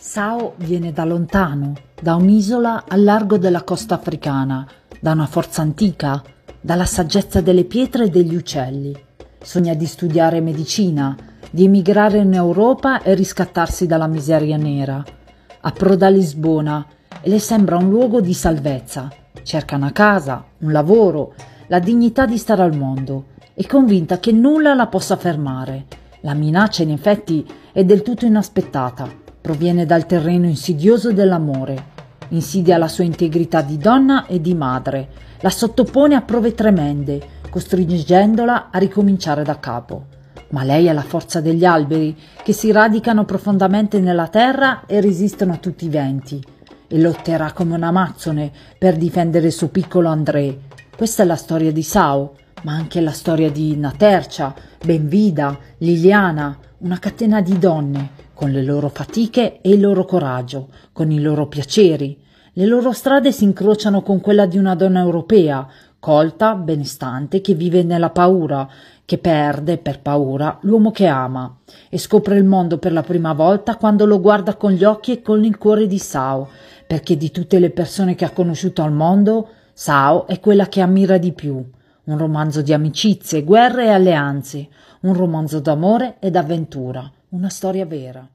Sao viene da lontano, da un'isola al largo della costa africana, da una forza antica, dalla saggezza delle pietre e degli uccelli. Sogna di studiare medicina, di emigrare in Europa e riscattarsi dalla miseria nera. Approda a Lisbona e le sembra un luogo di salvezza. Cerca una casa, un lavoro, la dignità di stare al mondo. È convinta che nulla la possa fermare. La minaccia in effetti è del tutto inaspettata proviene dal terreno insidioso dell'amore. Insidia la sua integrità di donna e di madre, la sottopone a prove tremende, costringendola a ricominciare da capo. Ma lei ha la forza degli alberi, che si radicano profondamente nella terra e resistono a tutti i venti, e lotterà come un amazzone per difendere il suo piccolo André. Questa è la storia di Sao, ma anche la storia di Natercia, Benvida, Liliana, una catena di donne, con le loro fatiche e il loro coraggio, con i loro piaceri. Le loro strade si incrociano con quella di una donna europea, colta, benestante, che vive nella paura, che perde, per paura, l'uomo che ama, e scopre il mondo per la prima volta quando lo guarda con gli occhi e con il cuore di Sao, perché di tutte le persone che ha conosciuto al mondo, Sao è quella che ammira di più un romanzo di amicizie, guerre e alleanze, un romanzo d'amore e d'avventura, una storia vera.